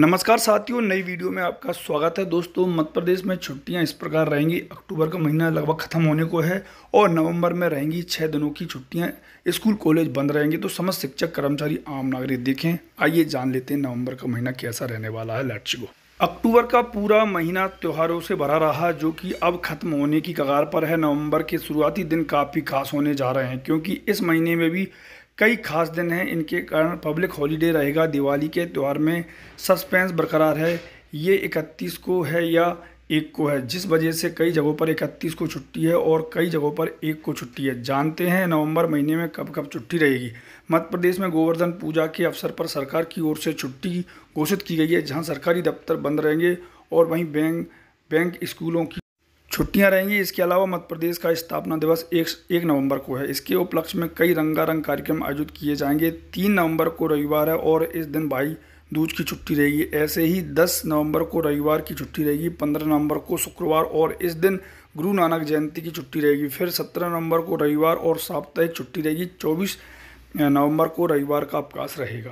नमस्कार साथियों नई वीडियो में आपका स्वागत है दोस्तों मध्य प्रदेश में छुट्टियां इस प्रकार रहेंगी अक्टूबर का महीना लगभग ख़त्म होने को है और नवंबर में रहेंगी छः दिनों की छुट्टियां स्कूल कॉलेज बंद रहेंगे तो समस्त शिक्षक कर्मचारी आम नागरिक देखें आइए जान लेते हैं नवंबर का महीना कैसा रहने वाला है लड़की गो अक्टूबर का पूरा महीना त्योहारों से भरा रहा जो कि अब खत्म होने की कगार पर है नवंबर के शुरुआती दिन काफ़ी खास होने जा रहे हैं क्योंकि इस महीने में भी कई खास दिन हैं इनके कारण पब्लिक हॉलीडे रहेगा दिवाली के त्यौहार में सस्पेंस बरकरार है ये इकतीस को है या एक को है जिस वजह से कई जगहों पर इकतीस को छुट्टी है और कई जगहों पर एक को छुट्टी है जानते हैं नवंबर महीने में कब कब छुट्टी रहेगी मध्य प्रदेश में गोवर्धन पूजा के अवसर पर सरकार की ओर से छुट्टी घोषित की गई है जहां सरकारी दफ्तर बंद रहेंगे और वहीं बैंक बैंक स्कूलों की छुट्टियां रहेंगी इसके अलावा मध्य प्रदेश का स्थापना दिवस एक, एक नवंबर को है इसके उपलक्ष्य में कई रंगारंग कार्यक्रम आयोजित किए जाएंगे तीन नवंबर को रविवार है और इस दिन भाई दूज की छुट्टी रहेगी ऐसे ही दस नवंबर को रविवार की छुट्टी रहेगी पंद्रह नवंबर को शुक्रवार और इस दिन गुरु नानक जयंती की छुट्टी रहेगी फिर सत्रह नवंबर को रविवार और साप्ताहिक छुट्टी रहेगी चौबीस नवंबर को रविवार का अवकाश रहेगा